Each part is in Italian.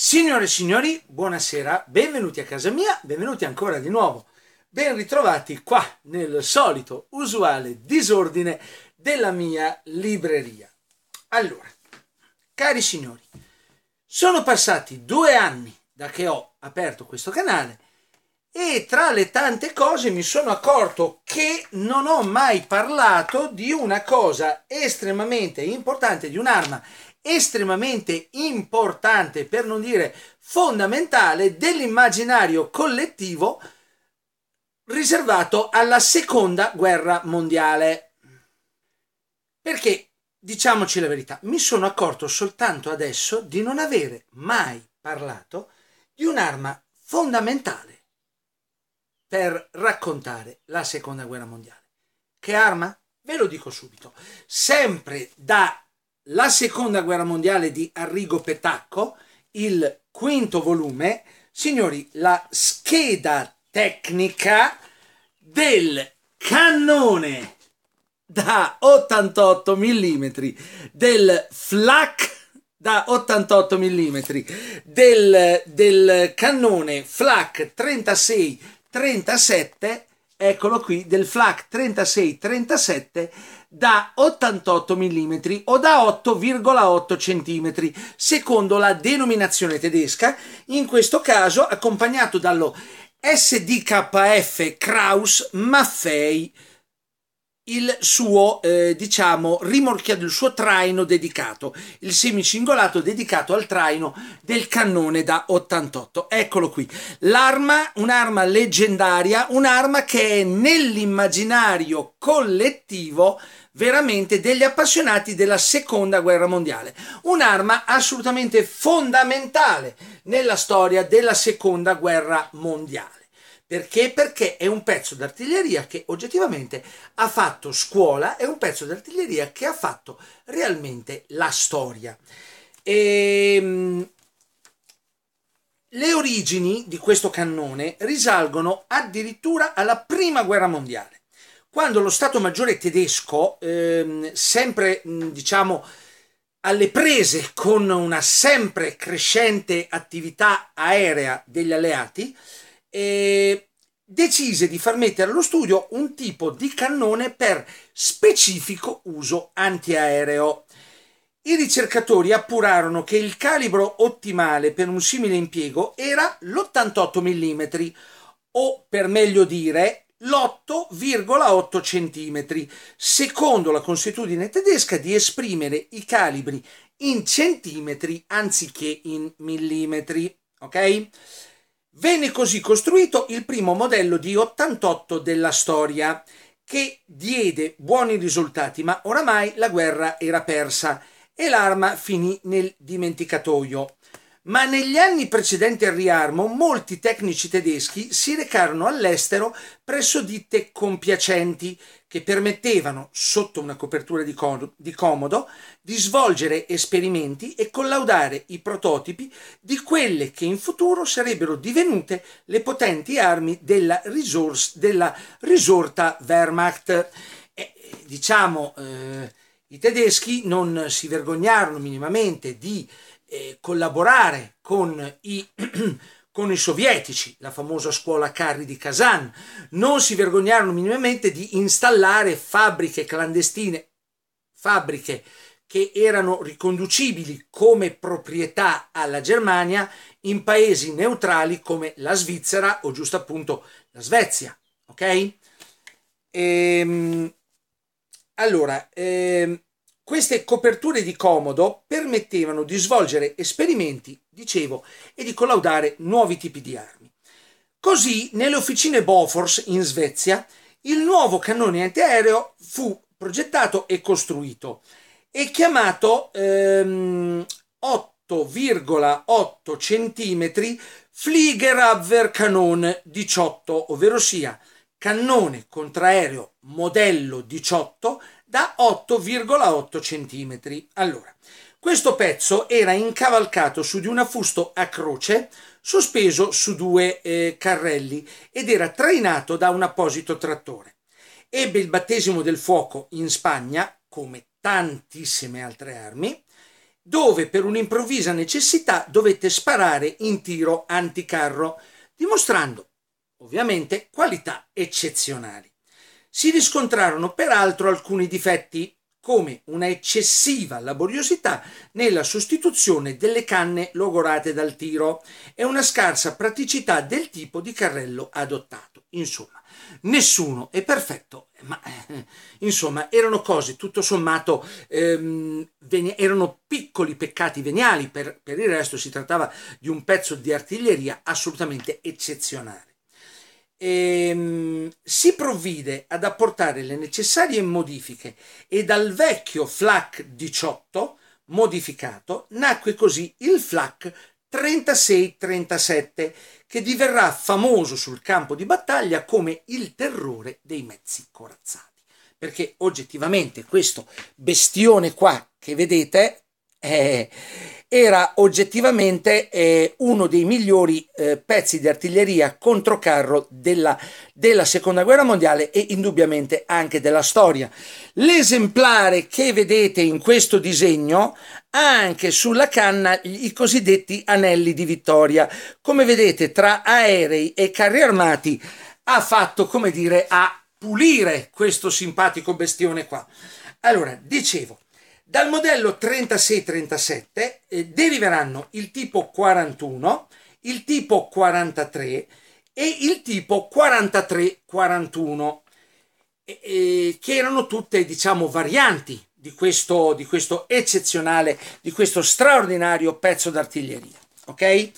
Signore e signori, buonasera, benvenuti a casa mia, benvenuti ancora di nuovo, ben ritrovati qua nel solito, usuale disordine della mia libreria. Allora, cari signori, sono passati due anni da che ho aperto questo canale e tra le tante cose mi sono accorto che non ho mai parlato di una cosa estremamente importante, di un'arma estremamente importante, per non dire fondamentale, dell'immaginario collettivo riservato alla seconda guerra mondiale. Perché, diciamoci la verità, mi sono accorto soltanto adesso di non avere mai parlato di un'arma fondamentale per raccontare la seconda guerra mondiale. Che arma? Ve lo dico subito, sempre da la seconda guerra mondiale di Arrigo Petacco, il quinto volume, signori, la scheda tecnica del cannone da 88 mm, del flak da 88 mm, del, del cannone flak 36-37, eccolo qui, del flak 36-37 da 88 mm o da 8,8 cm, secondo la denominazione tedesca, in questo caso accompagnato dallo SDKF Kraus Maffei, il suo, eh, diciamo, rimorchiato, il suo traino dedicato, il semicingolato dedicato al traino del cannone da 88. Eccolo qui. L'arma, un'arma leggendaria, un'arma che è nell'immaginario collettivo veramente degli appassionati della seconda guerra mondiale. Un'arma assolutamente fondamentale nella storia della seconda guerra mondiale. Perché? Perché è un pezzo d'artiglieria che oggettivamente ha fatto scuola, è un pezzo d'artiglieria che ha fatto realmente la storia. E, ehm, le origini di questo cannone risalgono addirittura alla prima guerra mondiale quando lo Stato Maggiore tedesco, ehm, sempre diciamo alle prese con una sempre crescente attività aerea degli alleati, eh, decise di far mettere allo studio un tipo di cannone per specifico uso antiaereo. I ricercatori appurarono che il calibro ottimale per un simile impiego era l'88 mm, o per meglio dire l'8,8 cm, secondo la consuetudine tedesca di esprimere i calibri in centimetri anziché in millimetri. Ok? Venne così costruito il primo modello di 88 della storia, che diede buoni risultati, ma oramai la guerra era persa e l'arma finì nel dimenticatoio ma negli anni precedenti al riarmo molti tecnici tedeschi si recarono all'estero presso ditte compiacenti che permettevano, sotto una copertura di, com- di, comodo, di svolgere esperimenti e collaudare i prototipi di quelle che in futuro sarebbero divenute le potenti armi della, risorse, della risorta Wehrmacht. Eh, diciamo, eh, i tedeschi non si vergognarono minimamente di eh, collaborare con i, con i sovietici, la famosa scuola Carri di Kazan, non si vergognarono minimamente di installare fabbriche clandestine, fabbriche che erano riconducibili come proprietà alla Germania in paesi neutrali come la Svizzera o giusto appunto la Svezia. Ok? Ehm, allora, ehm, queste coperture di comodo permettevano di svolgere esperimenti, dicevo, e di collaudare nuovi tipi di armi. Così, nelle officine Bofors in Svezia, il nuovo cannone antiaereo fu progettato e costruito e chiamato ehm, 8,8 cm Fliegerabwehrkanon 18, ovvero sia cannone contraereo modello 18 da 8,8 cm. Allora, questo pezzo era incavalcato su di un affusto a croce sospeso su due eh, carrelli ed era trainato da un apposito trattore. Ebbe il battesimo del fuoco in Spagna, come tantissime altre armi, dove per un'improvvisa necessità dovette sparare in tiro anticarro, dimostrando ovviamente qualità eccezionali si riscontrarono peraltro alcuni difetti, come una eccessiva laboriosità nella sostituzione delle canne logorate dal tiro e una scarsa praticità del tipo di carrello adottato. Insomma, nessuno è perfetto, ma eh, insomma erano cose tutto sommato, ehm, venia- erano piccoli peccati veniali, per, per il resto si trattava di un pezzo di artiglieria assolutamente eccezionale ehm, si provvide ad apportare le necessarie modifiche e dal vecchio FLAC 18 modificato nacque così il FLAC 36-37 che diverrà famoso sul campo di battaglia come il terrore dei mezzi corazzati perché oggettivamente questo bestione qua che vedete eh, era oggettivamente eh, uno dei migliori eh, pezzi di artiglieria contro carro della, della, seconda guerra mondiale e indubbiamente anche della storia. L'esemplare che vedete in questo disegno ha anche sulla canna i cosiddetti anelli di vittoria. Come vedete, tra aerei e carri armati ha fatto, come dire, a pulire questo simpatico bestione qua. Allora, dicevo, dal modello 3637 eh, deriveranno il tipo 41, il tipo 43 e il tipo 4341, eh, che erano tutte, diciamo, varianti di questo, di questo eccezionale, di questo straordinario pezzo d'artiglieria. Ok?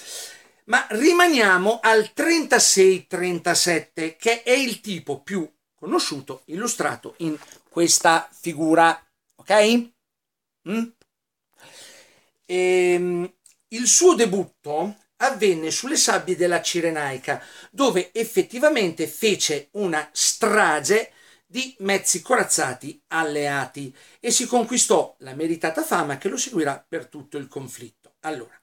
Ma rimaniamo al 3637, che è il tipo più conosciuto, illustrato in questa figura. Ok? Mm? E, ehm, il suo debutto avvenne sulle sabbie della Cirenaica, dove effettivamente fece una strage di mezzi corazzati alleati e si conquistò la meritata fama che lo seguirà per tutto il conflitto. Allora,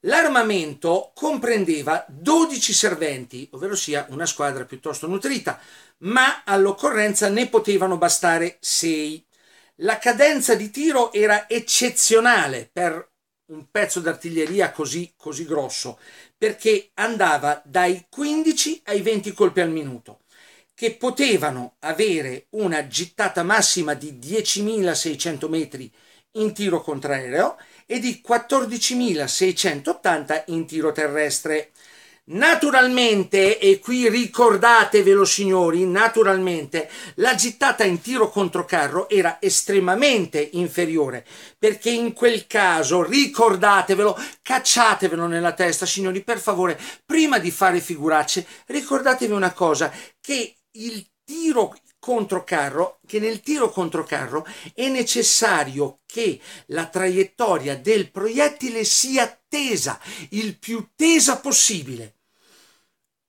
l'armamento comprendeva 12 serventi, ovvero sia una squadra piuttosto nutrita, ma all'occorrenza ne potevano bastare 6. La cadenza di tiro era eccezionale per un pezzo d'artiglieria così, così grosso, perché andava dai 15 ai 20 colpi al minuto, che potevano avere una gittata massima di 10.600 metri in tiro contraereo e di 14.680 in tiro terrestre. Naturalmente, e qui ricordatevelo signori, naturalmente la gittata in tiro contro carro era estremamente inferiore, perché in quel caso, ricordatevelo, cacciatevelo nella testa signori, per favore, prima di fare figuracce, ricordatevi una cosa, che il tiro contro carro che nel tiro contro carro è necessario che la traiettoria del proiettile sia tesa, il più tesa possibile.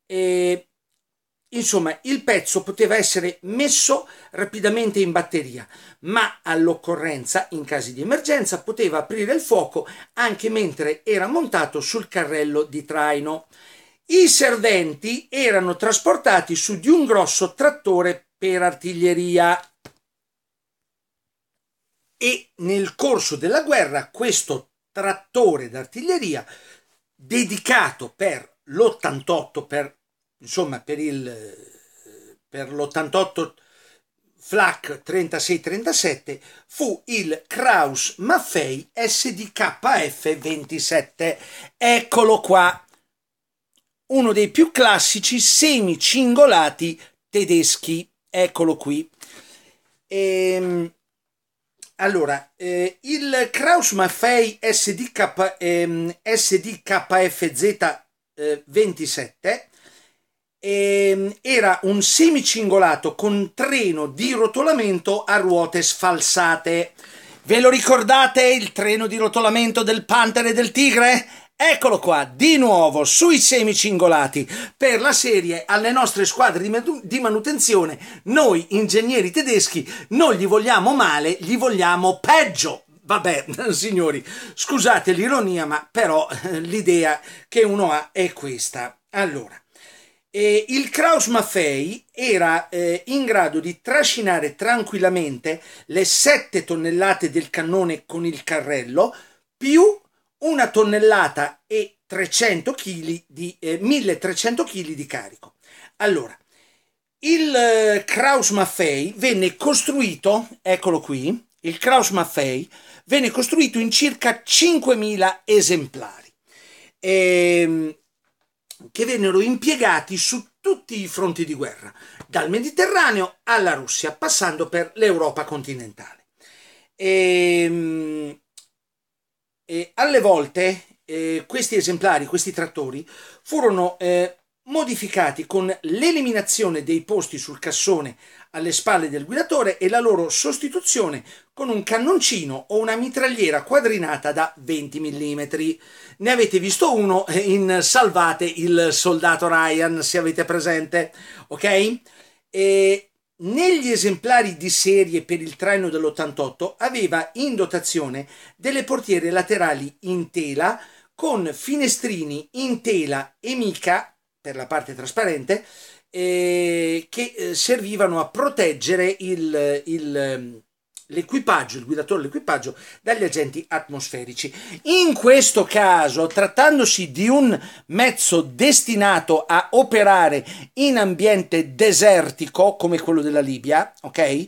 E, insomma, il pezzo poteva essere messo rapidamente in batteria, ma all'occorrenza, in caso di emergenza, poteva aprire il fuoco anche mentre era montato sul carrello di traino. I serventi erano trasportati su di un grosso trattore per artiglieria e nel corso della guerra questo trattore d'artiglieria dedicato per l'88 per insomma per il per l'88 Flak 37 fu il Kraus Maffei SDKF 27 eccolo qua uno dei più classici semicingolati tedeschi Eccolo qui. Ehm, allora, eh, il Kraus Maffei SDK, ehm, SDKFZ 27 eh, ehm, era un semicingolato con treno di rotolamento a ruote sfalsate. Ve lo ricordate il treno di rotolamento del Panther e del Tigre? Eccolo qua, di nuovo sui semicingolati per la serie alle nostre squadre di manutenzione. Noi ingegneri tedeschi non gli vogliamo male, gli vogliamo peggio. Vabbè, signori, scusate l'ironia, ma però eh, l'idea che uno ha è questa. Allora, eh, il Kraus Maffei era eh, in grado di trascinare tranquillamente le 7 tonnellate del cannone con il carrello più una tonnellata e 300 kg di, eh, 1300 kg di carico. Allora, il eh, Kraus Maffei venne costruito, eccolo qui, il Kraus Maffei venne costruito in circa 5.000 esemplari ehm, che vennero impiegati su tutti i fronti di guerra, dal Mediterraneo alla Russia, passando per l'Europa continentale. Ehm, eh, alle volte eh, questi esemplari, questi trattori, furono eh, modificati con l'eliminazione dei posti sul cassone alle spalle del guidatore e la loro sostituzione con un cannoncino o una mitragliera quadrinata da 20 mm. Ne avete visto uno eh, in Salvate il soldato Ryan, se avete presente, ok? E negli esemplari di serie per il traino dell'88 aveva in dotazione delle portiere laterali in tela con finestrini in tela e mica per la parte trasparente eh, che eh, servivano a proteggere il, il l'equipaggio, il guidatore dell'equipaggio, dagli agenti atmosferici. In questo caso, trattandosi di un mezzo destinato a operare in ambiente desertico come quello della Libia, ok?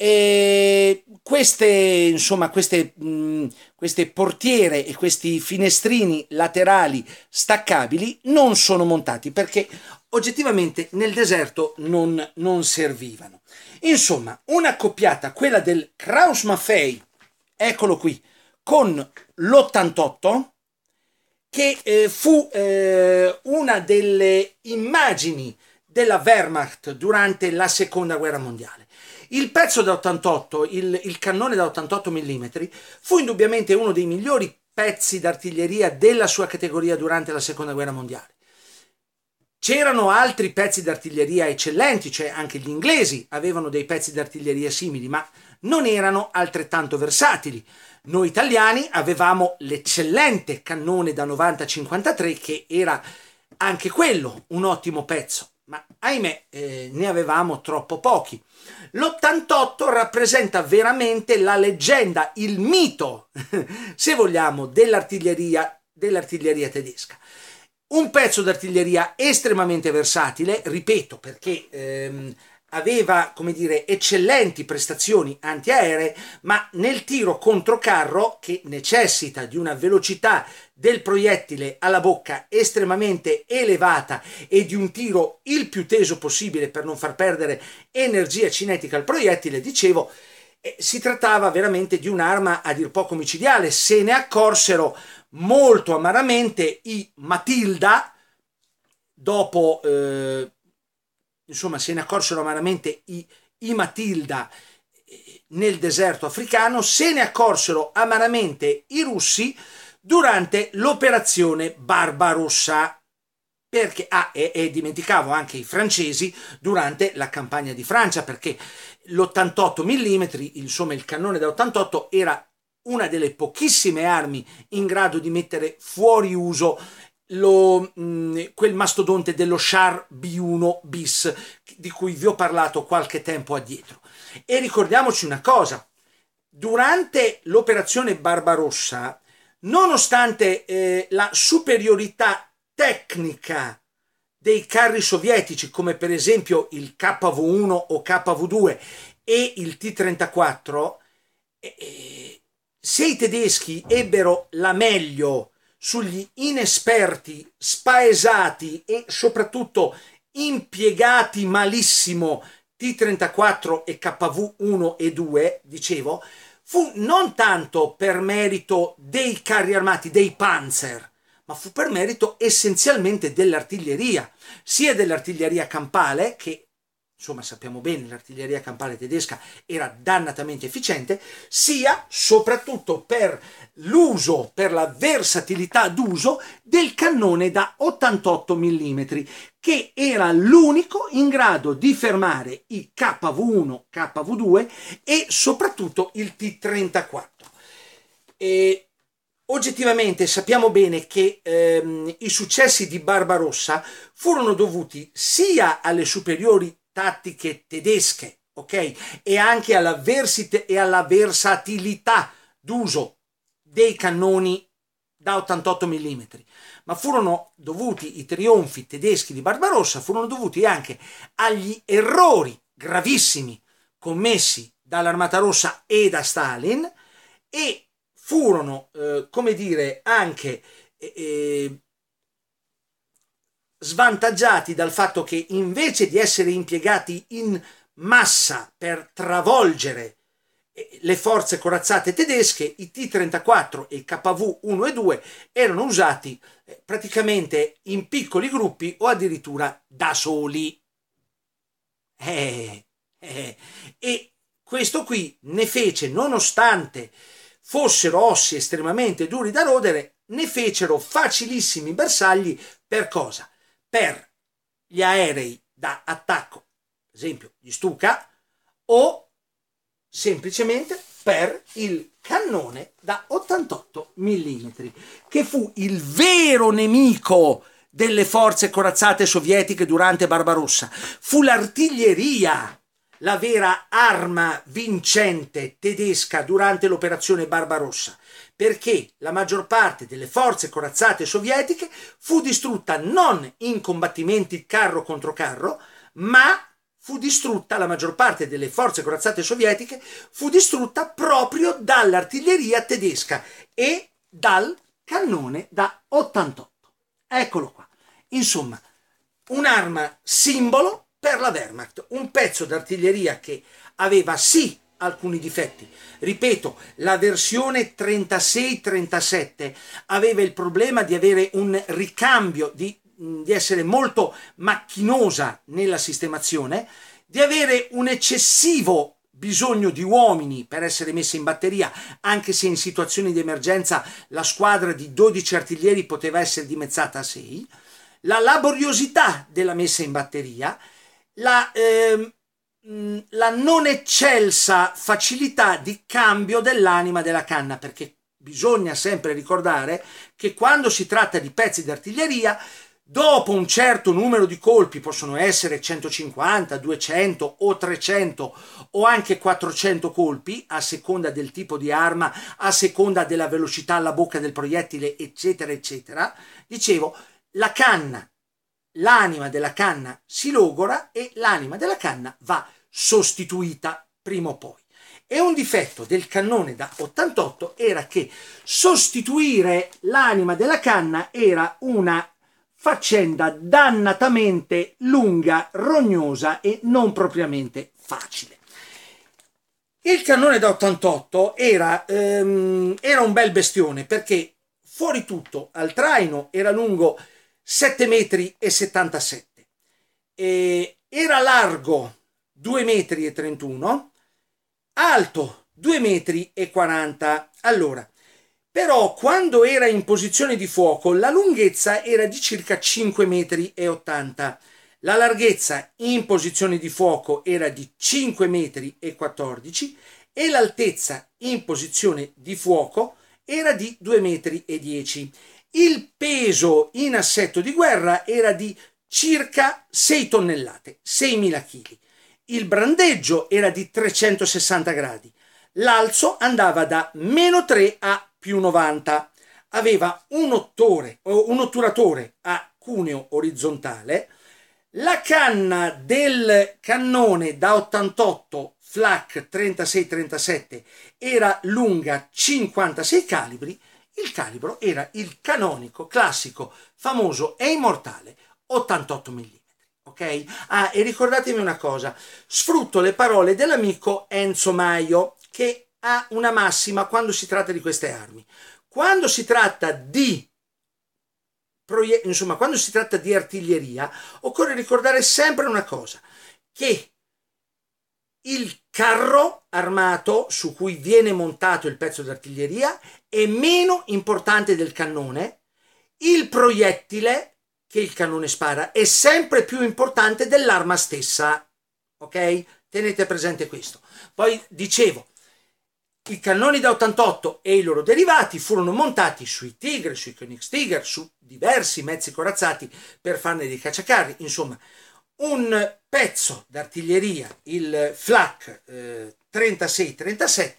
E queste, insomma, queste, mh, mm, queste portiere e questi finestrini laterali staccabili non sono montati perché oggettivamente nel deserto non, non servivano. Insomma, una coppiata, quella del Kraus Maffei, eccolo qui, con l'88, che eh, fu eh, una delle immagini della Wehrmacht durante la seconda guerra mondiale il pezzo da 88, il, il cannone da 88 mm, fu indubbiamente uno dei migliori pezzi d'artiglieria della sua categoria durante la seconda guerra mondiale. C'erano altri pezzi d'artiglieria eccellenti, cioè anche gli inglesi avevano dei pezzi d'artiglieria simili, ma non erano altrettanto versatili. Noi italiani avevamo l'eccellente cannone da 90-53 che era anche quello un ottimo pezzo ma ahimè eh, ne avevamo troppo pochi. L'88 rappresenta veramente la leggenda, il mito, se vogliamo, dell'artiglieria, dell'artiglieria tedesca. Un pezzo d'artiglieria estremamente versatile, ripeto, perché ehm, aveva, come dire, eccellenti prestazioni antiaeree, ma nel tiro contro carro, che necessita di una velocità del proiettile alla bocca estremamente elevata e di un tiro il più teso possibile per non far perdere energia cinetica al proiettile, dicevo, eh, si trattava veramente di un'arma a dir poco micidiale. Se ne accorsero molto amaramente i Matilda dopo... Eh, insomma se ne accorsero amaramente i, i Matilda eh, nel deserto africano, se ne accorsero amaramente i russi durante l'operazione Barbarossa. Perché, ah, e, e, dimenticavo anche i francesi durante la campagna di Francia, perché l'88 mm, insomma il cannone da 88, era una delle pochissime armi in grado di mettere fuori uso lo, mh, mm, quel mastodonte dello Char B1 bis di cui vi ho parlato qualche tempo addietro. E ricordiamoci una cosa, durante l'operazione Barbarossa, nonostante eh, la superiorità tecnica dei carri sovietici, come per esempio il KV-1 o KV-2 e il T-34, eh, eh, se i tedeschi ebbero la meglio sugli inesperti, spaesati e soprattutto impiegati malissimo T34 e KV1 e 2, dicevo, fu non tanto per merito dei carri armati, dei panzer, ma fu per merito essenzialmente dell'artiglieria, sia dell'artiglieria campale che insomma sappiamo bene, l'artiglieria campale tedesca era dannatamente efficiente, sia soprattutto per l'uso, per la versatilità d'uso del cannone da 88 mm, che era l'unico in grado di fermare i KV1, KV2 e soprattutto il T34. E Oggettivamente sappiamo bene che ehm, i successi di Barbarossa furono dovuti sia alle superiori tattiche tedesche, ok? E anche alla, e alla versatilità d'uso dei cannoni da 88 mm, ma furono dovuti i trionfi tedeschi di Barbarossa, furono dovuti anche agli errori gravissimi commessi dall'Armata Rossa e da Stalin e furono, eh, come dire, anche eh, eh svantaggiati dal fatto che invece di essere impiegati in massa per travolgere eh, le forze corazzate tedesche, i T-34 e i KV-1 e 2 erano usati eh, praticamente in piccoli gruppi o addirittura da soli. Eh, eh. E questo qui ne fece, nonostante fossero ossi estremamente duri da rodere, ne fecero facilissimi bersagli per cosa? per gli aerei da attacco, per esempio di Stuka, o semplicemente per il cannone da 88 mm, che fu il vero nemico delle forze corazzate sovietiche durante Barbarossa. Fu l'artiglieria la vera arma vincente tedesca durante l'operazione Barbarossa perché la maggior parte delle forze corazzate sovietiche fu distrutta non in combattimenti carro contro carro, ma fu distrutta, la maggior parte delle forze corazzate sovietiche fu distrutta proprio dall'artiglieria tedesca e dal cannone da 88. Eccolo qua. Insomma, un'arma simbolo per la Wehrmacht, un pezzo d'artiglieria che aveva sì alcuni difetti. Ripeto, la versione 36-37 aveva il problema di avere un ricambio, di, di essere molto macchinosa nella sistemazione, di avere un eccessivo bisogno di uomini per essere messa in batteria, anche se in situazioni di emergenza la squadra di 12 artiglieri poteva essere dimezzata a 6, la laboriosità della messa in batteria, la, eh, Mm, la non eccelsa facilità di cambio dell'anima della canna, perché bisogna sempre ricordare che quando si tratta di pezzi d'artiglieria, dopo un certo numero di colpi, possono essere 150, 200 o 300 o anche 400 colpi, a seconda del tipo di arma, a seconda della velocità alla bocca del proiettile, eccetera, eccetera, dicevo, la canna, l'anima della canna si logora e l'anima della canna va sostituita prima o poi. E un difetto del cannone da 88 era che sostituire l'anima della canna era una faccenda dannatamente lunga, rognosa e non propriamente facile. Il cannone da 88 era, ehm, era un bel bestione perché fuori tutto al traino era lungo 7,77 metri e 77. era largo 2,31 metri, alto 2,40 metri. Allora, però quando era in posizione di fuoco la lunghezza era di circa 5,80 metri, la larghezza in posizione di fuoco era di 5,14 metri e l'altezza in posizione di fuoco era di 2,10 metri. Il peso in assetto di guerra era di circa 6 tonnellate, 6.000 kg. Il brandeggio era di 360 gradi, l'alzo andava da meno 3 a più 90, aveva un ottore un otturatore a cuneo orizzontale, la canna del cannone da 88 Flak 36-37 era lunga 56 calibri, il calibro era il canonico, classico, famoso e immortale 88 mm ok? Ah, e ricordatevi una cosa, sfrutto le parole dell'amico Enzo Maio che ha una massima quando si tratta di queste armi. Quando si tratta di insomma, quando si tratta di artiglieria, occorre ricordare sempre una cosa, che il carro armato su cui viene montato il pezzo d'artiglieria è meno importante del cannone, il proiettile che il cannone spara è sempre più importante dell'arma stessa. Ok? Tenete presente questo. Poi dicevo, i cannoni da 88 e i loro derivati furono montati sui Tigre, sui Koenigs Königstiger, su diversi mezzi corazzati per farne dei cacciacarri. Insomma, un pezzo d'artiglieria, il Flak eh, 36-37,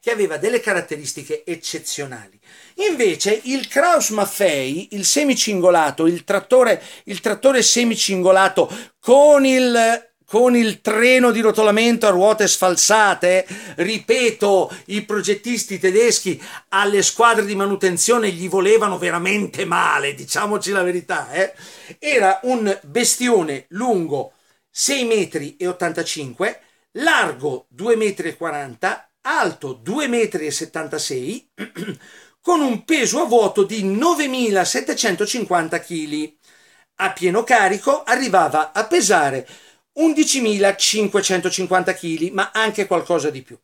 che aveva delle caratteristiche eccezionali. Invece il Kraus Maffei, il semicingolato, il trattore, il trattore semicingolato con il con il treno di rotolamento a ruote sfalsate, ripeto, i progettisti tedeschi alle squadre di manutenzione gli volevano veramente male, diciamoci la verità, eh? era un bestione lungo 6,85 metri largo 2,40 metri alto 2,76 metri con un peso a vuoto di 9.750 kg. A pieno carico arrivava a pesare 11.550 kg, ma anche qualcosa di più.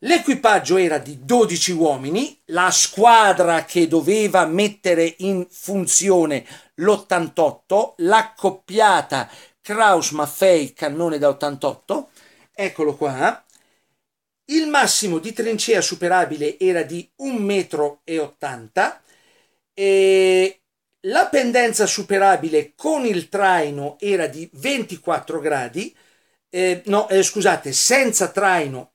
L'equipaggio era di 12 uomini, la squadra che doveva mettere in funzione l'88, l'accoppiata Kraus Maffei cannone da 88, eccolo qua. Il massimo di trincea superabile era di 1,80 m e la pendenza superabile con il traino era di 24 gradi, eh, no, eh, scusate, senza traino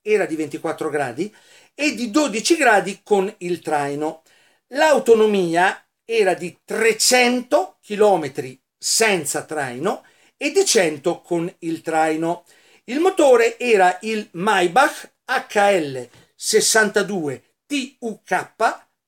era di 24 gradi e di 12 gradi con il traino. L'autonomia era di 300 km senza traino e di 100 con il traino. Il motore era il Maybach HL 62 TUK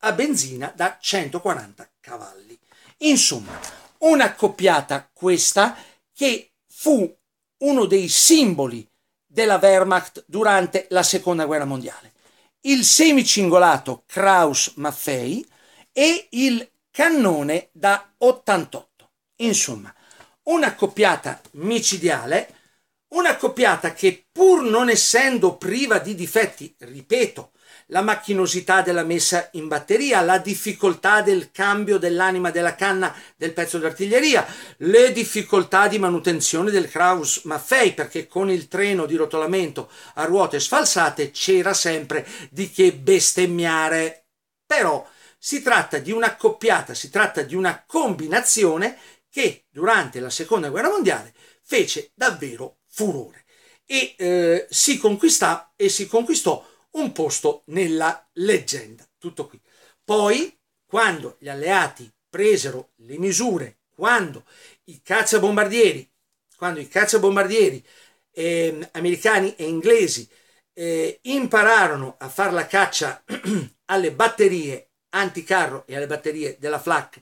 a benzina da 140 km cavalli. Insomma, una coppiata questa che fu uno dei simboli della Wehrmacht durante la Seconda Guerra Mondiale. Il semicingolato Kraus-Maffei e il cannone da 88. Insomma, una coppiata micidiale, una coppiata che pur non essendo priva di difetti, ripeto, la macchinosità della messa in batteria, la difficoltà del cambio dell'anima della canna del pezzo d'artiglieria, le difficoltà di manutenzione del Kraus Maffei, perché con il treno di rotolamento a ruote sfalsate c'era sempre di che bestemmiare. Però si tratta di un'accoppiata, si tratta di una combinazione che durante la seconda guerra mondiale fece davvero furore e eh, si conquistò e si conquistò un posto nella leggenda. Tutto qui. Poi, quando gli alleati presero le misure, quando i cacciabombardieri, quando i cacciabombardieri eh, americani e inglesi eh, impararono a fare la caccia alle batterie anticarro e alle batterie della flak,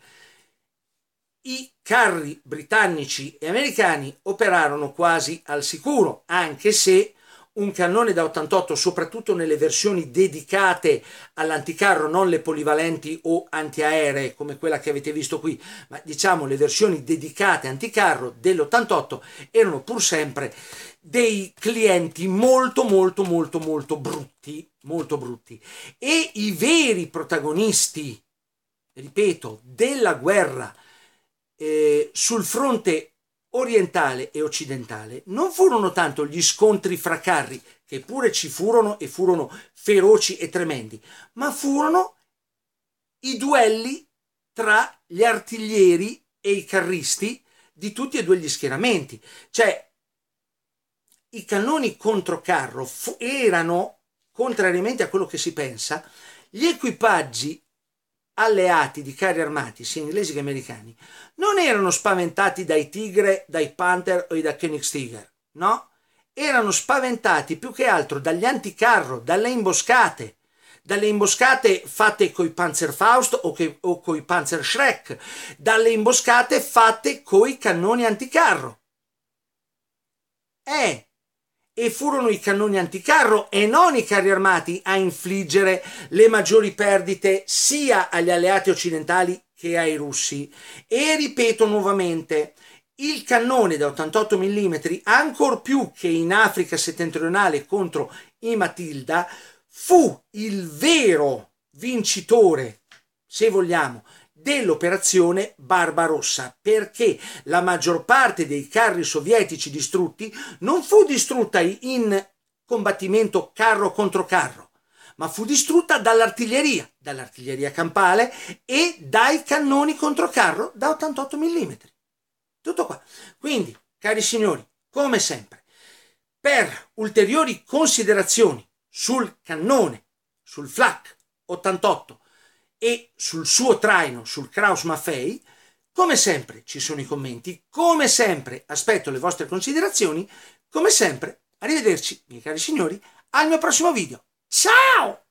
i carri britannici e americani operarono quasi al sicuro, anche se un cannone da 88 soprattutto nelle versioni dedicate all'anticarro, non le polivalenti o antiaeree come quella che avete visto qui, ma diciamo le versioni dedicate anticarro dell'88 erano pur sempre dei clienti molto molto molto molto brutti, molto brutti. E i veri protagonisti, ripeto, della guerra eh, sul fronte orientale e occidentale non furono tanto gli scontri fra carri, che pure ci furono e furono feroci e tremendi, ma furono i duelli tra gli artiglieri e i carristi di tutti e due gli schieramenti. Cioè, i cannoni contro carro fu- erano, contrariamente a quello che si pensa, gli equipaggi alleati di carri armati, sia inglesi che americani, non erano spaventati dai Tigre, dai Panther o da Königstiger, no? Erano spaventati più che altro dagli anticarro, dalle imboscate, dalle imboscate fatte coi Panzerfaust o, che, o coi Panzerschreck, dalle imboscate fatte coi cannoni anticarro. Eh, e furono i cannoni anticarro e non i carri armati a infliggere le maggiori perdite sia agli alleati occidentali che ai russi. E ripeto nuovamente, il cannone da 88 mm, ancor più che in Africa settentrionale contro i Matilda, fu il vero vincitore, se vogliamo, dell'operazione Barbarossa, perché la maggior parte dei carri sovietici distrutti non fu distrutta in combattimento carro contro carro, ma fu distrutta dall'artiglieria, dall'artiglieria campale e dai cannoni contro carro da 88 mm. Tutto qua. Quindi, cari signori, come sempre, per ulteriori considerazioni sul cannone, sul flak 88 e sul suo traino, sul Kraus Maffei, come sempre ci sono i commenti, come sempre aspetto le vostre considerazioni, come sempre arrivederci miei cari signori al mio prossimo video. Ciao!